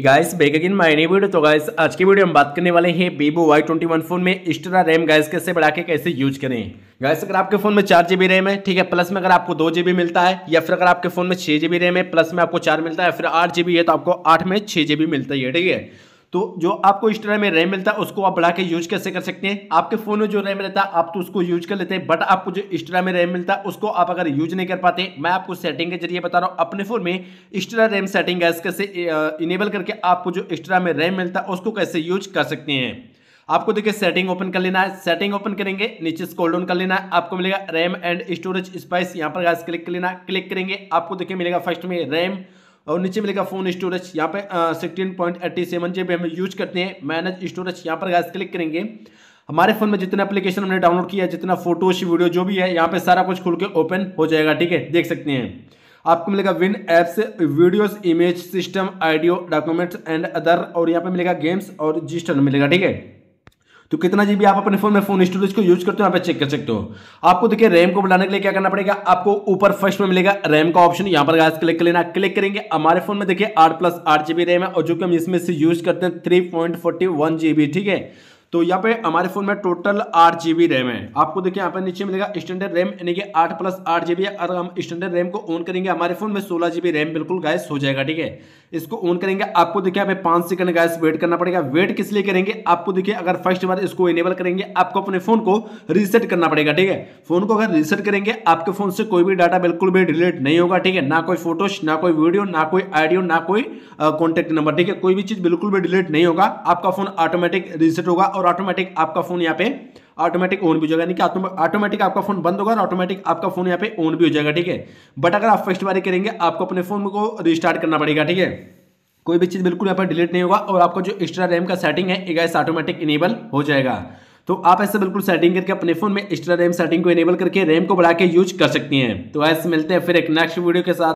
guys begin again my नई video तो guys आज की वीडियो हम बात करने वाले हैं Vivo Y twenty one phone में एक्स्ट्रा रैम गाइस कैसे बढ़ा के कैसे यूज करें गाइस अगर आपके फोन में चार जीबी रैम है ठीक है प्लस में अगर आपको दो जीबी मिलता है या फिर अगर आपके फोन में छह जीबी रैम है प्लस में आपको चार मिलता है फिर आठ जीबी है तो आपको आठ में छह जीबी मिलता है ठीक है तो जो आपको इस तरह में रैम मिलता है उसको आप बढ़ा के यूज कैसे कर सकते हैं आपके फोन में जो रैम रहता है आप तो उसको यूज कर लेते हैं बट आपको जो इस तरह में रैम मिलता है उसको आप अगर यूज नहीं कर पाते मैं आपको सेटिंग के जरिए बता रहा हूँ अपने फोन में इस तरह रैम सेटिंग है कैसे इनेबल करके आपको जो इस तरह में रैम मिलता है उसको कैसे यूज कर सकते हैं आपको देखिए सेटिंग ओपन कर लेना है सेटिंग ओपन करेंगे नीचे स्कोल डाउन कर लेना है आपको मिलेगा रैम एंड स्टोरेज स्पाइस यहाँ पर गैस क्लिक कर लेना क्लिक करेंगे आपको देखिए मिलेगा फर्स्ट में रैम और नीचे मिलेगा फोन स्टोरेज यहाँ पे sixteen point eighty seven G B हम यूज करते हैं मैनेज स्टोरेज यहाँ पर गैस क्लिक करेंगे हमारे फोन में जितना एप्लीकेशन हमने डाउनलोड किया जितना फोटोज वीडियो जो भी है यहाँ पे सारा कुछ खुल के ओपन हो जाएगा ठीक है देख सकते हैं आपको मिलेगा विन apps videos image system audio documents and other और यहाँ पे मिलेगा गेम्स और रजिस्टर मिलेगा ठीक है तो कितना जीबी आप अपने फोन में फोन स्टोरेज को यूज करते हो यहाँ पे चेक कर सकते हो आपको देखिए रैम को बढ़ाने के लिए क्या करना पड़ेगा आपको ऊपर फर्स्ट में मिलेगा रैम का ऑप्शन यहाँ पर क्लिक कर लेना क्लिक करेंगे हमारे फोन में देखिए आठ प्लस आठ जीबी रैम है और जो कि हम इसमें से यूज करते हैं three point forty one GB ठीक है तो यहाँ पे हमारे फोन में टोटल आठ जीबी रैम है आपको देखिए यहाँ पे नीचे मिलेगा स्टैंडर्ड रैम यानी कि आठ प्लस आठ जीबी अगर हम स्टैंडर्ड रैम को ऑन करेंगे हमारे फोन में सोलह जीबी रैम बिल्कुल गैस हो जाएगा ठीक है इसको ऑन करेंगे आपको देखिए यहाँ पे पांच सेकंड गैस वेट करना पड़ेगा वेट किस लिए करेंगे आपको देखिए अगर फर्स्ट बार इसको इनेबल करेंगे आपको अपने फोन को रीसेट करना पड़ेगा ठीक है फोन को अगर रीसेट करेंगे आपके फोन से कोई भी डाटा बिल्कुल भी डिलीट नहीं होगा ठीक है ना कोई फोटोज ना कोई वीडियो ना कोई आइडियो ना कोई कॉन्टेक्ट नंबर ठीक है कोई भी चीज बिल्कुल भी डिलीट नहीं होगा आपका फोन ऑटोमेटिक रीसेट होगा और और ऑटोमेटिक आपका फोन यहाँ पे ऑटोमेटिक ऑन भी हो जाएगा यानी कि ऑटोमेटिक आपका फोन बंद होगा और ऑटोमेटिक आपका फोन यहाँ पे ऑन भी हो जाएगा ठीक है बट अगर आप फर्स्ट बारी करेंगे आपको अपने फोन को रिस्टार्ट करना पड़ेगा ठीक है कोई भी चीज़ बिल्कुल यहाँ पर डिलीट नहीं होगा और आपका जो एक्स्ट्रा रैम का सेटिंग है एक ऐसा ऑटोमेटिक इनेबल हो जाएगा तो आप ऐसे बिल्कुल सेटिंग करके अपने फोन में एक्स्ट्रा रैम सेटिंग को इनेबल करके रैम को बढ़ा के यूज कर सकती हैं तो ऐसे मिलते हैं फिर एक नेक्स्ट वीडियो के साथ